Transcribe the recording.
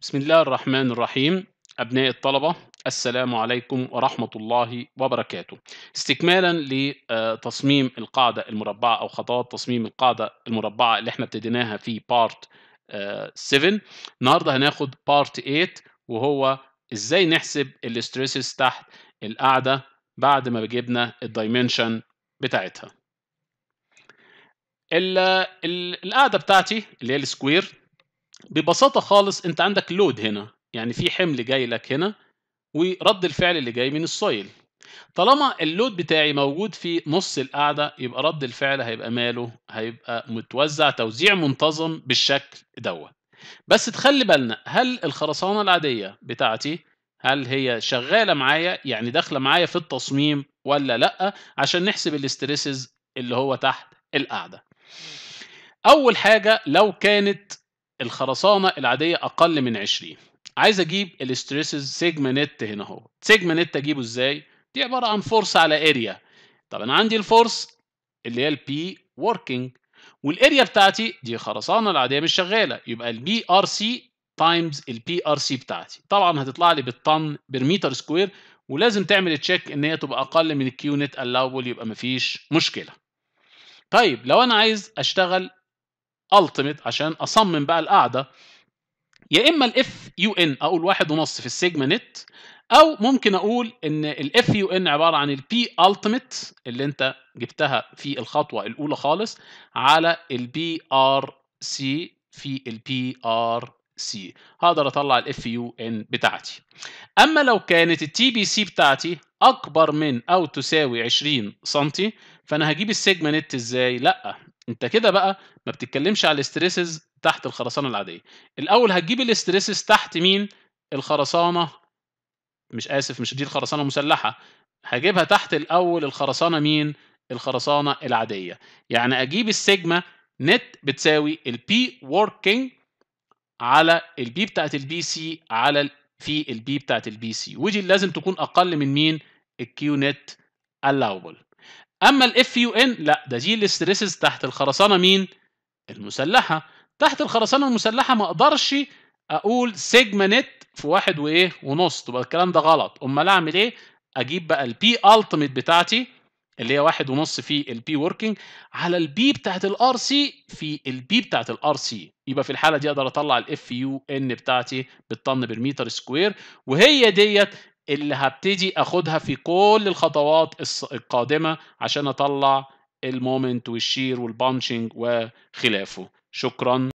بسم الله الرحمن الرحيم أبناء الطلبة السلام عليكم ورحمة الله وبركاته استكمالا لتصميم القاعدة المربعة أو خطوات تصميم القاعدة المربعة اللي احنا ابتديناها في بارت آه، 7 النهاردة هناخد بارت 8 وهو ازاي نحسب الاستريسز تحت القاعدة بعد ما جبنا الدايمنشن بتاعتها القاعدة بتاعتي اللي هي السكوير ببساطه خالص انت عندك لود هنا يعني في حمل جاي لك هنا ورد الفعل اللي جاي من السويل طالما اللود بتاعي موجود في نص القاعده يبقى رد الفعل هيبقى ماله هيبقى متوزع توزيع منتظم بالشكل دوت بس تخلي بالنا هل الخرسانه العاديه بتاعتي هل هي شغاله معايا يعني داخله معايا في التصميم ولا لا عشان نحسب الاستريسز اللي هو تحت القاعده اول حاجه لو كانت الخرسانه العاديه اقل من 20 عايز اجيب الاستريسز سيجما نت هنا اهو سيجما نت اجيبه ازاي دي عباره عن فورس على اريا طب انا عندي الفورس اللي هي البي وركينج والاريا بتاعتي دي خرسانه العاديه مش شغاله يبقى البي ار سي تايمز البي ار سي بتاعتي طبعا هتطلع لي بالطن برميتر سكوير ولازم تعمل تشيك ان هي تبقى اقل من الكيو نت الاوبل يبقى مفيش مشكله طيب لو انا عايز اشتغل التيميت عشان اصمم بقى القاعده يا اما الاف يو ان اقول واحد ونص في السيجما نت او ممكن اقول ان الاف يو ان عباره عن البي التيميت اللي انت جبتها في الخطوه الاولى خالص على البي ار سي في البي ار سي هقدر اطلع الاف يو ان بتاعتي اما لو كانت التي بي سي بتاعتي اكبر من او تساوي 20 سم فانا هجيب السيجما نت ازاي لا انت كده بقى ما بتتكلمش على الاستريسز تحت الخرسانه العاديه الاول هتجيب الاستريسز تحت مين الخرسانه مش اسف مش دي الخرسانه المسلحه هجيبها تحت الاول الخرسانه مين الخرسانه العاديه يعني اجيب السيجما نت بتساوي البي وركينج على البي بتاعت البي سي على في البي بتاعت البي سي ودي لازم تكون اقل من مين الكيو نت allowable اما الاف يو ان لا ده دي الاستريسز تحت الخرسانه مين المسلحه تحت الخرسانه المسلحه ما اقدرش اقول سيجما نت في واحد وايه ونص تبقى الكلام ده غلط امال اعمل ايه اجيب بقى البي التيميت بتاعتي اللي هي واحد ونص في البي وركينج على البي بتاعت الار سي في البي بتاعت الار سي يبقى في الحاله دي اقدر اطلع الاف يو ان بتاعتي بالطن بالميتر سكوير وهي ديت اللي هبتدي اخدها في كل الخطوات القادمه عشان اطلع المومنت والشير والبانشنج وخلافه شكرا